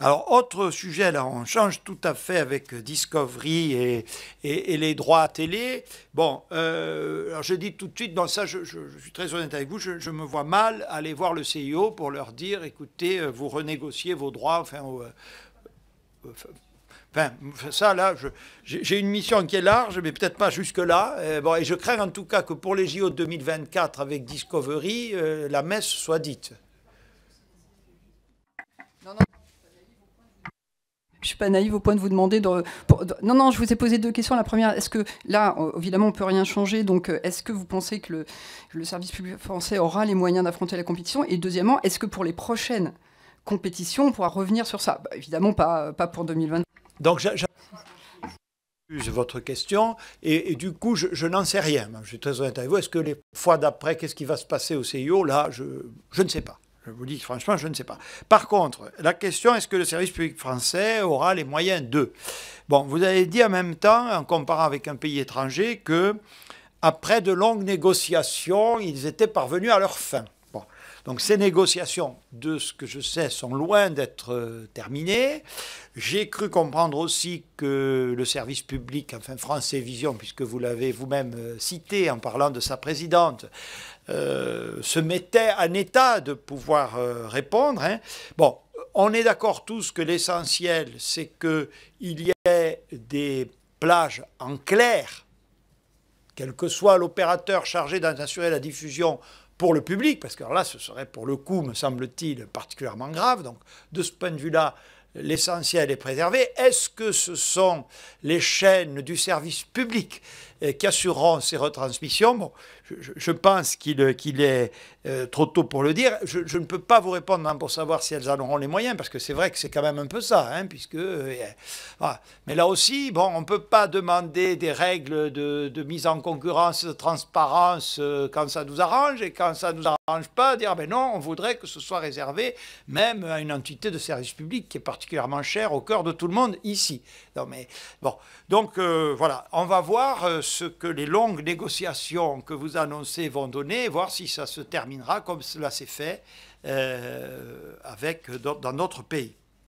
Alors, autre sujet, là, on change tout à fait avec Discovery et, les droits à télé. Bon, euh, alors je dis tout de suite, dans ça, je, suis très honnête avec vous, je, me vois mal aller voir le CIO pour leur dire, écoutez, euh, vous renégociez vos droits, enfin, euh, Enfin, ça, là, j'ai une mission qui est large, mais peut-être pas jusque-là. bon, et je crains en tout cas que pour les JO 2024 avec Discovery, la messe soit dite. Je ne suis pas naïve au point de vous demander de, Non, non, je vous ai posé deux questions. La première, est-ce que là, euh, évidemment, on peut rien changer, donc euh, est-ce que vous pensez que le, service public français aura les moyens d'affronter la compétition Et deuxièmement, est-ce que pour les prochaines compétitions, on pourra revenir sur ça bah, Évidemment, pas, pour 2020. Donc, j'ai votre question et, du coup je, n'en sais rien. Je suis très honnête avec vous. Est-ce que les fois d'après, qu'est-ce qui va se passer au CIO Là, je ne sais pas. Je vous dis franchement, je ne sais pas. Par contre, la question, est-ce que le service public français aura les moyens de Bon, vous avez dit en même temps, en comparant avec un pays étranger, que après de longues négociations, ils étaient parvenus à leur fin. Donc ces négociations, de ce que je sais, sont loin d'être euh, terminées. J'ai cru comprendre aussi que le service public, enfin France et Vision, puisque vous l'avez vous-même euh, cité en parlant de sa présidente, euh, se mettait en état de pouvoir répondre. Hein. Bon, on est d'accord tous que l'essentiel, c'est qu'il y ait des plages en clair quel que soit l'opérateur chargé d'assurer la diffusion pour le public, parce que là, ce serait pour le coup, me semble-t-il, particulièrement grave. Donc, de ce point de vue-là, l'essentiel est préservé. Est-ce que ce sont les chaînes du service public euh, qui assureront ces retransmissions. Bon, je, pense qu'il est euh, trop tôt pour le dire. Je, ne peux pas vous répondre hein, pour savoir si elles en auront les moyens, parce que c'est vrai que c'est quand même un peu ça, hein, puisque... Euh, mais là aussi, bon, on ne peut pas demander des règles de, mise en concurrence, de transparence, quand ça nous arrange, et quand ça ne nous arrange pas, dire, ben non, on voudrait que ce soit réservé même à une entité de service public qui est particulièrement chère au cœur de tout le monde ici. Non, mais bon, donc voilà, on va voir ce que les longues négociations que vous annoncez vont donner, voir si ça se terminera comme cela s'est fait euh, avec, dans notre pays.